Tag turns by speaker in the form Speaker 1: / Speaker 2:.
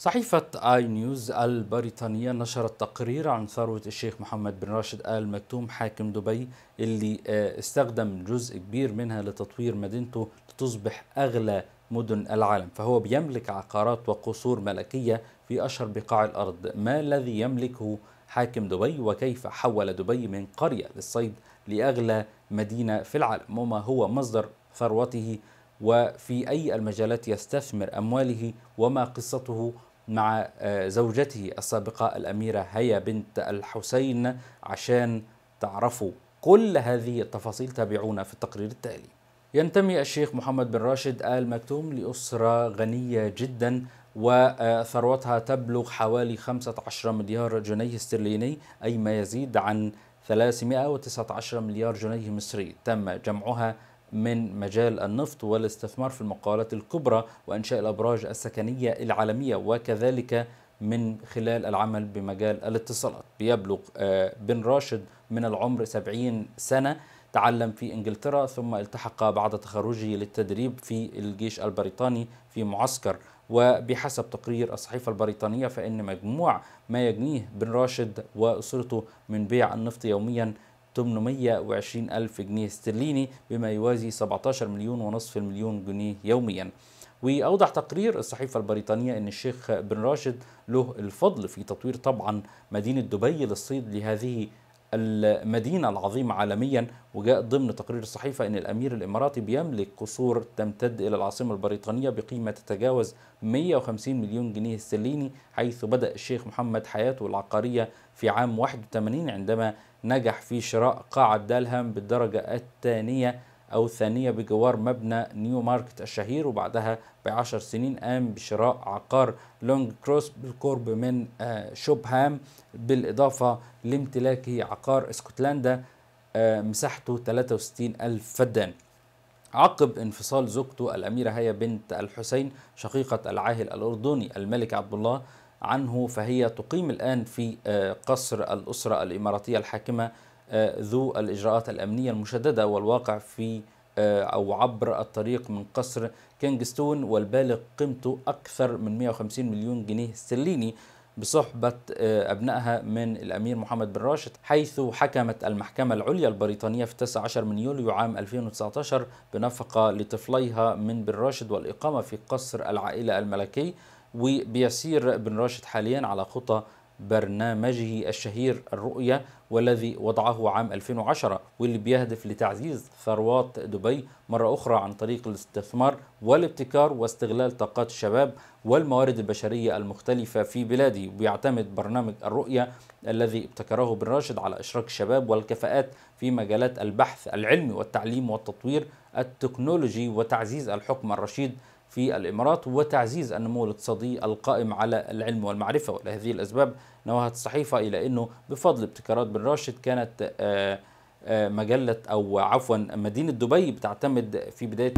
Speaker 1: صحيفة آي نيوز البريطانية نشرت تقرير عن ثروة الشيخ محمد بن راشد آل مكتوم حاكم دبي اللي آه، استخدم جزء كبير منها لتطوير مدينته لتصبح أغلى مدن العالم فهو بيملك عقارات وقصور ملكية في أشهر بقاع الأرض ما الذي يملكه حاكم دبي وكيف حول دبي من قرية للصيد لأغلى مدينة في العالم وما هو مصدر ثروته وفي أي المجالات يستثمر أمواله وما قصته مع آه، زوجته السابقة الأميرة هيا بنت الحسين عشان تعرفوا كل هذه التفاصيل تابعونا في التقرير التالي ينتمي الشيخ محمد بن راشد آل مكتوم لأسرة غنية جدا وثروتها تبلغ حوالي 15 مليار جنيه استرليني أي ما يزيد عن 319 مليار جنيه مصري تم جمعها من مجال النفط والاستثمار في المقاولات الكبرى وإنشاء الأبراج السكنية العالمية وكذلك من خلال العمل بمجال الاتصالات بيبلغ آه، بن راشد من العمر 70 سنة تعلم في انجلترا ثم التحق بعد تخرجه للتدريب في الجيش البريطاني في معسكر وبحسب تقرير الصحيفة البريطانية فإن مجموع ما يجنيه بن راشد وأسرته من بيع النفط يوميا 820 ألف جنيه استرليني بما يوازي 17 مليون ونصف المليون جنيه يومياً وأوضح تقرير الصحيفة البريطانية أن الشيخ بن راشد له الفضل في تطوير طبعا مدينة دبي للصيد لهذه المدينة العظيمة عالميا وجاء ضمن تقرير الصحيفة أن الأمير الإماراتي بيملك قصور تمتد إلى العاصمة البريطانية بقيمة تتجاوز 150 مليون جنيه استرليني حيث بدأ الشيخ محمد حياته العقارية في عام 81 عندما نجح في شراء قاعة دالهام بالدرجة الثانية أو الثانية بجوار مبنى نيو ماركت الشهير وبعدها بعشر سنين قام بشراء عقار لونج كروس بالقرب من آه، شوبهام بالإضافة لامتلاكه عقار اسكتلندا آه، مساحته 63 ألف فدان عقب انفصال زوجته الأميرة هيا بنت الحسين شقيقة العاهل الأردني الملك عبد الله عنه فهي تقيم الآن في آه، قصر الأسرة الإماراتية الحاكمة آه، ذو الإجراءات الأمنية المشددة والواقع في آه، أو عبر الطريق من قصر كينغستون والبالغ قيمته أكثر من 150 مليون جنيه استرليني بصحبة آه، أبنائها من الأمير محمد بن راشد حيث حكمت المحكمة العليا البريطانية في 19 من يوليو عام 2019 بنفقة لطفليها من بن راشد والإقامة في قصر العائلة الملكي وبيسير بن راشد حاليا على خطى برنامجه الشهير الرؤية والذي وضعه عام 2010 واللي بيهدف لتعزيز ثروات دبي مرة أخرى عن طريق الاستثمار والابتكار واستغلال طاقات الشباب والموارد البشرية المختلفة في بلادي ويعتمد برنامج الرؤية الذي ابتكره بن راشد على إشراك الشباب والكفاءات في مجالات البحث العلمي والتعليم والتطوير التكنولوجي وتعزيز الحكم الرشيد في الإمارات وتعزيز النمو الاقتصادي القائم على العلم والمعرفة ولهذه الأسباب نوهت الصحيفة إلى أنه بفضل ابتكارات بن راشد كانت آه، آه، مجلة أو عفوا مدينة دبي بتعتمد في بداية